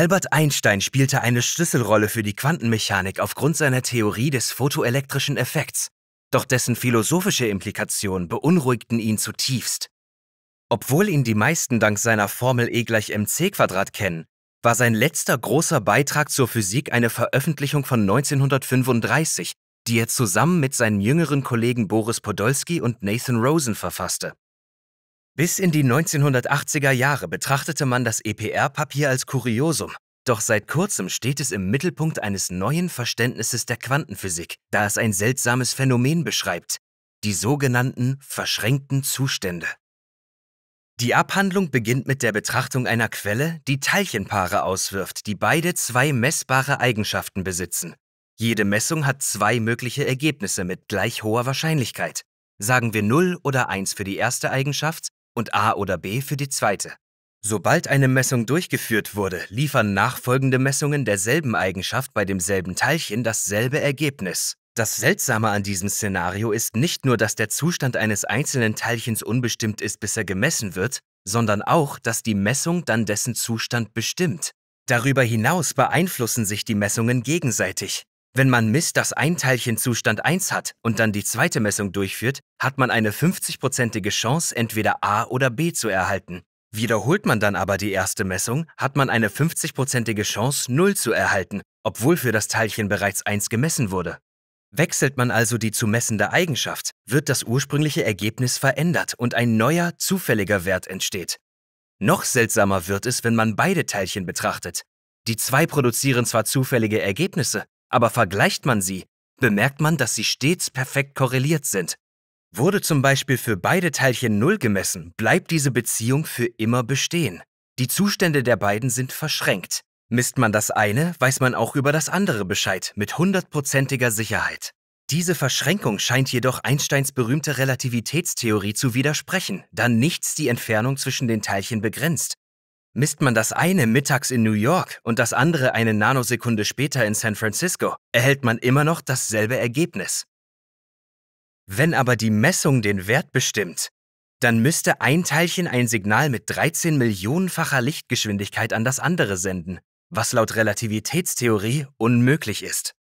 Albert Einstein spielte eine Schlüsselrolle für die Quantenmechanik aufgrund seiner Theorie des photoelektrischen Effekts, doch dessen philosophische Implikationen beunruhigten ihn zutiefst. Obwohl ihn die meisten dank seiner Formel E gleich mc kennen, war sein letzter großer Beitrag zur Physik eine Veröffentlichung von 1935, die er zusammen mit seinen jüngeren Kollegen Boris Podolsky und Nathan Rosen verfasste bis in die 1980er Jahre betrachtete man das EPR-Papier als Kuriosum, doch seit kurzem steht es im Mittelpunkt eines neuen Verständnisses der Quantenphysik, da es ein seltsames Phänomen beschreibt, die sogenannten verschränkten Zustände. Die Abhandlung beginnt mit der Betrachtung einer Quelle, die Teilchenpaare auswirft, die beide zwei messbare Eigenschaften besitzen. Jede Messung hat zwei mögliche Ergebnisse mit gleich hoher Wahrscheinlichkeit. Sagen wir 0 oder 1 für die erste Eigenschaft und A oder B für die zweite. Sobald eine Messung durchgeführt wurde, liefern nachfolgende Messungen derselben Eigenschaft bei demselben Teilchen dasselbe Ergebnis. Das Seltsame an diesem Szenario ist nicht nur, dass der Zustand eines einzelnen Teilchens unbestimmt ist, bis er gemessen wird, sondern auch, dass die Messung dann dessen Zustand bestimmt. Darüber hinaus beeinflussen sich die Messungen gegenseitig. Wenn man misst, dass ein Teilchen Zustand 1 hat und dann die zweite Messung durchführt, hat man eine 50-prozentige Chance, entweder A oder B zu erhalten. Wiederholt man dann aber die erste Messung, hat man eine 50-prozentige Chance, 0 zu erhalten, obwohl für das Teilchen bereits 1 gemessen wurde. Wechselt man also die zu messende Eigenschaft, wird das ursprüngliche Ergebnis verändert und ein neuer, zufälliger Wert entsteht. Noch seltsamer wird es, wenn man beide Teilchen betrachtet. Die zwei produzieren zwar zufällige Ergebnisse, aber vergleicht man sie, bemerkt man, dass sie stets perfekt korreliert sind. Wurde zum Beispiel für beide Teilchen 0 gemessen, bleibt diese Beziehung für immer bestehen. Die Zustände der beiden sind verschränkt. Misst man das eine, weiß man auch über das andere Bescheid, mit hundertprozentiger Sicherheit. Diese Verschränkung scheint jedoch Einsteins berühmte Relativitätstheorie zu widersprechen, da nichts die Entfernung zwischen den Teilchen begrenzt, Misst man das eine mittags in New York und das andere eine Nanosekunde später in San Francisco, erhält man immer noch dasselbe Ergebnis. Wenn aber die Messung den Wert bestimmt, dann müsste ein Teilchen ein Signal mit 13 Millionenfacher Lichtgeschwindigkeit an das andere senden, was laut Relativitätstheorie unmöglich ist.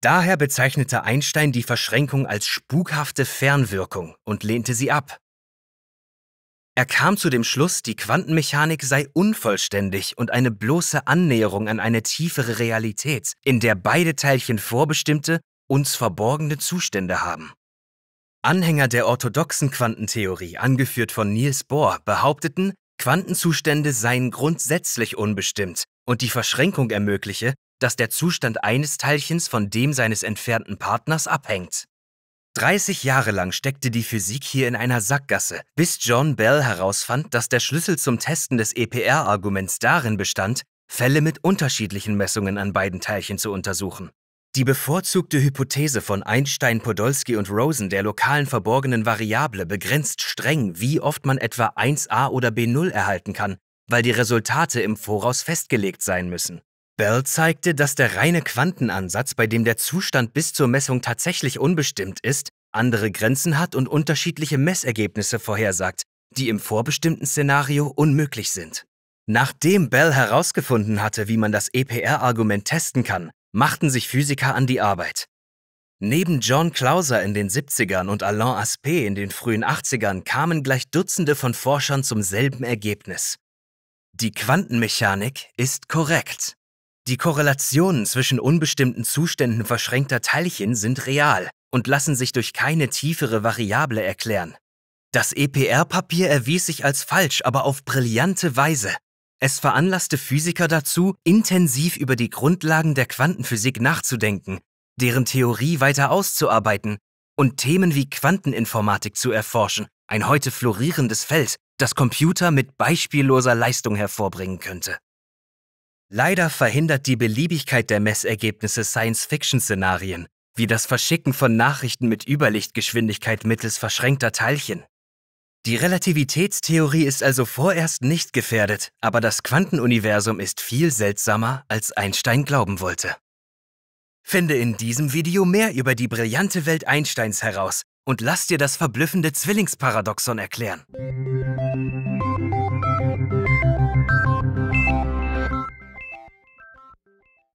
Daher bezeichnete Einstein die Verschränkung als spukhafte Fernwirkung und lehnte sie ab. Er kam zu dem Schluss, die Quantenmechanik sei unvollständig und eine bloße Annäherung an eine tiefere Realität, in der beide Teilchen vorbestimmte, uns verborgene Zustände haben. Anhänger der orthodoxen Quantentheorie, angeführt von Niels Bohr, behaupteten, Quantenzustände seien grundsätzlich unbestimmt und die Verschränkung ermögliche, dass der Zustand eines Teilchens von dem seines entfernten Partners abhängt. 30 Jahre lang steckte die Physik hier in einer Sackgasse, bis John Bell herausfand, dass der Schlüssel zum Testen des EPR-Arguments darin bestand, Fälle mit unterschiedlichen Messungen an beiden Teilchen zu untersuchen. Die bevorzugte Hypothese von Einstein, Podolsky und Rosen der lokalen verborgenen Variable begrenzt streng, wie oft man etwa 1a oder b0 erhalten kann, weil die Resultate im Voraus festgelegt sein müssen. Bell zeigte, dass der reine Quantenansatz, bei dem der Zustand bis zur Messung tatsächlich unbestimmt ist, andere Grenzen hat und unterschiedliche Messergebnisse vorhersagt, die im vorbestimmten Szenario unmöglich sind. Nachdem Bell herausgefunden hatte, wie man das EPR-Argument testen kann, machten sich Physiker an die Arbeit. Neben John Clauser in den 70ern und Alain Aspect in den frühen 80ern kamen gleich Dutzende von Forschern zum selben Ergebnis. Die Quantenmechanik ist korrekt. Die Korrelationen zwischen unbestimmten Zuständen verschränkter Teilchen sind real und lassen sich durch keine tiefere Variable erklären. Das EPR-Papier erwies sich als falsch, aber auf brillante Weise. Es veranlasste Physiker dazu, intensiv über die Grundlagen der Quantenphysik nachzudenken, deren Theorie weiter auszuarbeiten und Themen wie Quanteninformatik zu erforschen, ein heute florierendes Feld, das Computer mit beispielloser Leistung hervorbringen könnte. Leider verhindert die Beliebigkeit der Messergebnisse Science-Fiction-Szenarien, wie das Verschicken von Nachrichten mit Überlichtgeschwindigkeit mittels verschränkter Teilchen. Die Relativitätstheorie ist also vorerst nicht gefährdet, aber das Quantenuniversum ist viel seltsamer, als Einstein glauben wollte. Finde in diesem Video mehr über die brillante Welt Einsteins heraus und lass dir das verblüffende Zwillingsparadoxon erklären.